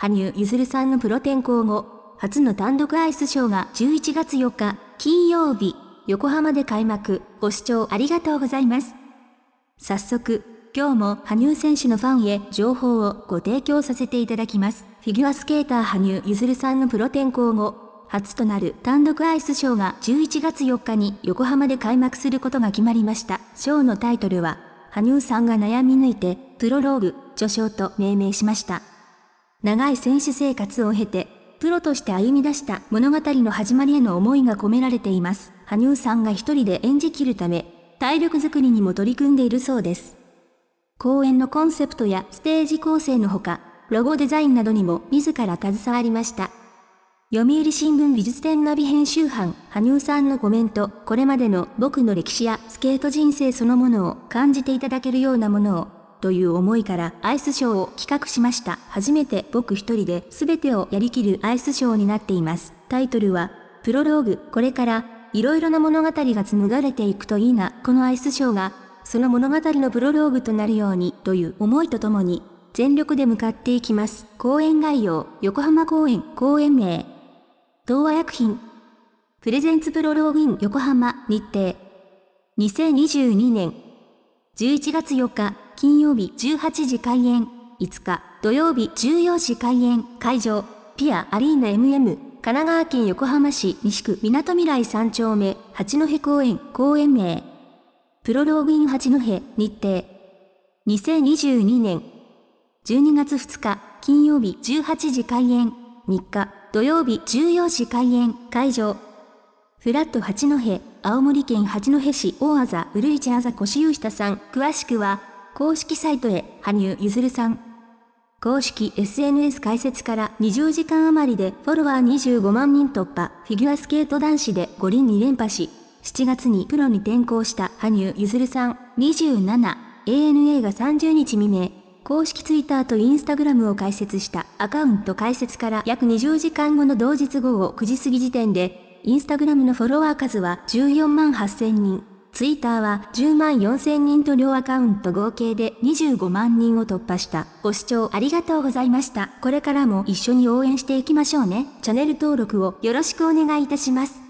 羽生結弦さんのプロ転向後、初の単独アイスショーが11月4日、金曜日、横浜で開幕。ご視聴ありがとうございます。早速、今日も羽生選手のファンへ情報をご提供させていただきます。フィギュアスケーター羽生結弦さんのプロ転向後、初となる単独アイスショーが11月4日に横浜で開幕することが決まりました。ショーのタイトルは、羽生さんが悩み抜いて、プロローグ、序章と命名しました。長い選手生活を経て、プロとして歩み出した物語の始まりへの思いが込められています。羽生さんが一人で演じきるため、体力づくりにも取り組んでいるそうです。公演のコンセプトやステージ構成のほか、ロゴデザインなどにも自ら携わりました。読売新聞美術展ナビ編集班、羽生さんのコメント、これまでの僕の歴史やスケート人生そのものを感じていただけるようなものをという思いからアイスショーを企画しました。初めて僕一人で全てをやりきるアイスショーになっています。タイトルは、プロローグ、これからいろいろな物語が紡がれていくといいな、このアイスショーが、その物語のプロローグとなるようにという思いとともに、全力で向かっていきます。公演概要、横浜公演、公演名、童話薬品、プレゼンツプロローグイン横浜日程、2022年11月4日金曜日18時開演、5日土曜日14時開演、会場、ピアアリーナ MM、神奈川県横浜市西区港未来3丁目、八戸公園、公園名。プロローグイン八戸、日程。2022年12月2日、金曜日18時開演、3日、土曜日14時開演、会場。フラット八戸、青森県八戸市大あうるいちあざこしうひたさん、詳しくは、公式サイトへ羽生結弦さん。公式 SNS 開設から20時間余りでフォロワー25万人突破、フィギュアスケート男子で五輪2連覇し、7月にプロに転向した羽生結弦さん27、ANA が30日未明、公式ツイッターとインスタグラムを開設したアカウント開設から約20時間後の同日午後9時過ぎ時点で、インスタグラムのフォロワー数は14万8000人、ツイッターは10万4000人と両アカウント合計で25万人を突破した。ご視聴ありがとうございました。これからも一緒に応援していきましょうね。チャンネル登録をよろしくお願いいたします。